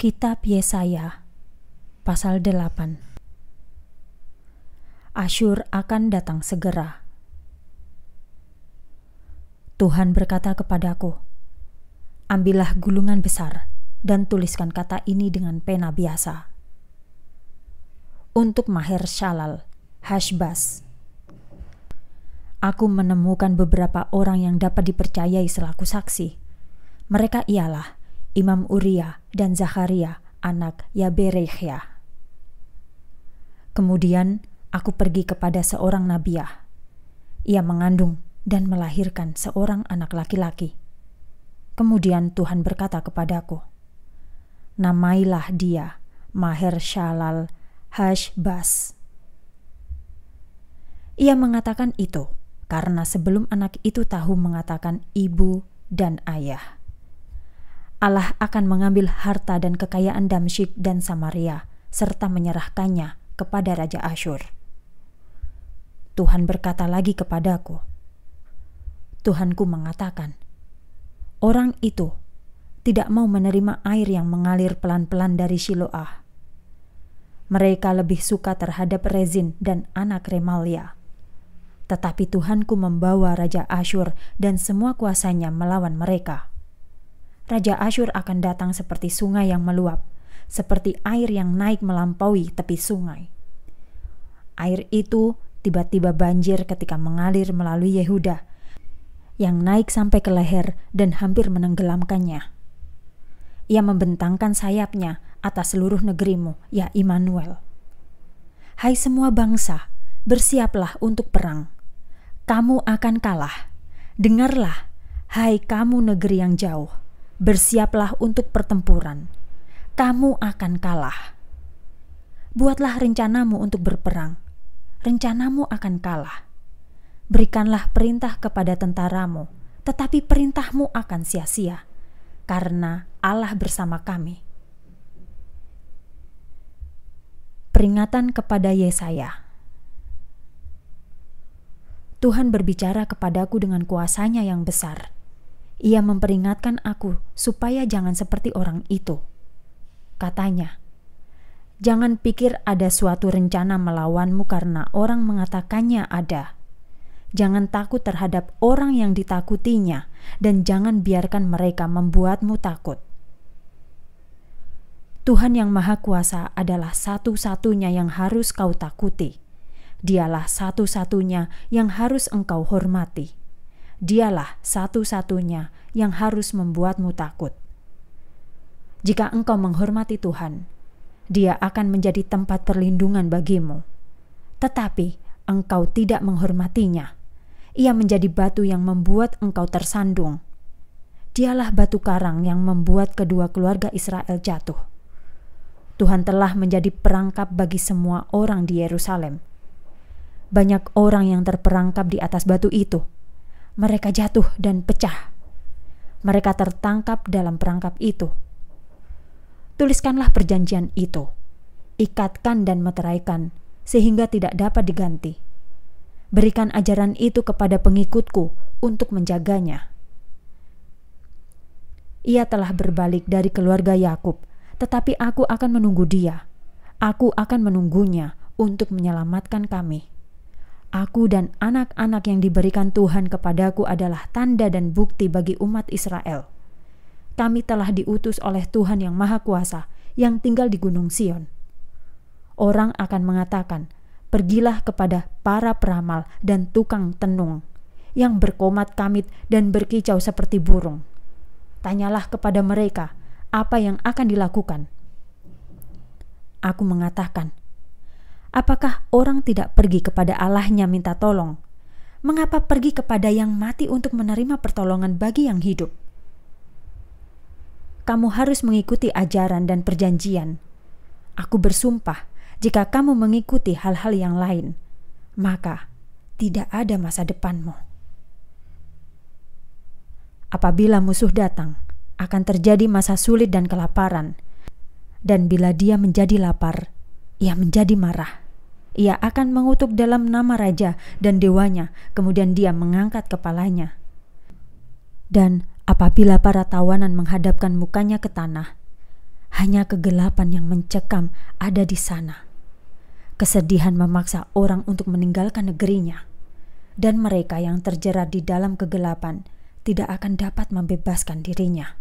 Kitab Yesaya pasal 8 Asyur akan datang segera. Tuhan berkata kepadaku, "Ambillah gulungan besar dan tuliskan kata ini dengan pena biasa." Untuk Maher Shalal, Hashbas. Aku menemukan beberapa orang yang dapat dipercayai selaku saksi. Mereka ialah Imam Uria dan Zakaria anak Yaberehya. Kemudian aku pergi kepada seorang nabiah. Ia mengandung dan melahirkan seorang anak laki-laki. Kemudian Tuhan berkata kepadaku, Namailah dia Maher Shalal Hashbas. Ia mengatakan itu karena sebelum anak itu tahu mengatakan ibu dan ayah. Allah akan mengambil harta dan kekayaan Damsyik dan Samaria, serta menyerahkannya kepada Raja Asyur. Tuhan berkata lagi kepadaku, Tuhanku mengatakan, orang itu tidak mau menerima air yang mengalir pelan-pelan dari Siloah. Mereka lebih suka terhadap Rezin dan anak Remalia. Tetapi Tuhanku membawa Raja Asyur dan semua kuasanya melawan mereka.' Raja Asyur akan datang seperti sungai yang meluap, seperti air yang naik melampaui tepi sungai. Air itu tiba-tiba banjir ketika mengalir melalui Yehuda, yang naik sampai ke leher dan hampir menenggelamkannya. Ia membentangkan sayapnya atas seluruh negerimu, ya Immanuel. Hai semua bangsa, bersiaplah untuk perang. Kamu akan kalah. Dengarlah, hai kamu negeri yang jauh bersiaplah untuk pertempuran. Kamu akan kalah. Buatlah rencanamu untuk berperang. Rencanamu akan kalah. Berikanlah perintah kepada tentaramu, tetapi perintahmu akan sia-sia, karena Allah bersama kami. Peringatan kepada Yesaya Tuhan berbicara kepadaku dengan kuasanya yang besar ia memperingatkan aku supaya jangan seperti orang itu. Katanya, "Jangan pikir ada suatu rencana melawanmu karena orang mengatakannya ada. Jangan takut terhadap orang yang ditakutinya, dan jangan biarkan mereka membuatmu takut." Tuhan yang Maha Kuasa adalah satu-satunya yang harus kau takuti. Dialah satu-satunya yang harus engkau hormati dialah satu-satunya yang harus membuatmu takut. Jika engkau menghormati Tuhan, Dia akan menjadi tempat perlindungan bagimu. Tetapi engkau tidak menghormatinya, ia menjadi batu yang membuat engkau tersandung. Dialah batu karang yang membuat kedua keluarga Israel jatuh. Tuhan telah menjadi perangkap bagi semua orang di Yerusalem. Banyak orang yang terperangkap di atas batu itu mereka jatuh dan pecah. Mereka tertangkap dalam perangkap itu. Tuliskanlah perjanjian itu, ikatkan dan meteraikan, sehingga tidak dapat diganti. Berikan ajaran itu kepada pengikutku untuk menjaganya. Ia telah berbalik dari keluarga Yakub, tetapi aku akan menunggu dia. Aku akan menunggunya untuk menyelamatkan kami. Aku dan anak-anak yang diberikan Tuhan kepadaku adalah tanda dan bukti bagi umat Israel. Kami telah diutus oleh Tuhan yang Maha Kuasa, yang tinggal di Gunung Sion. Orang akan mengatakan, "Pergilah kepada para peramal dan tukang tenung yang berkomat kamit dan berkicau seperti burung. Tanyalah kepada mereka apa yang akan dilakukan." Aku mengatakan, Apakah orang tidak pergi kepada Allahnya minta tolong? Mengapa pergi kepada yang mati untuk menerima pertolongan bagi yang hidup? Kamu harus mengikuti ajaran dan perjanjian. Aku bersumpah, jika kamu mengikuti hal-hal yang lain, maka tidak ada masa depanmu. Apabila musuh datang, akan terjadi masa sulit dan kelaparan, dan bila dia menjadi lapar, ia menjadi marah. Ia akan mengutuk dalam nama raja dan dewanya, kemudian dia mengangkat kepalanya. Dan apabila para tawanan menghadapkan mukanya ke tanah, hanya kegelapan yang mencekam ada di sana. Kesedihan memaksa orang untuk meninggalkan negerinya, dan mereka yang terjerat di dalam kegelapan tidak akan dapat membebaskan dirinya.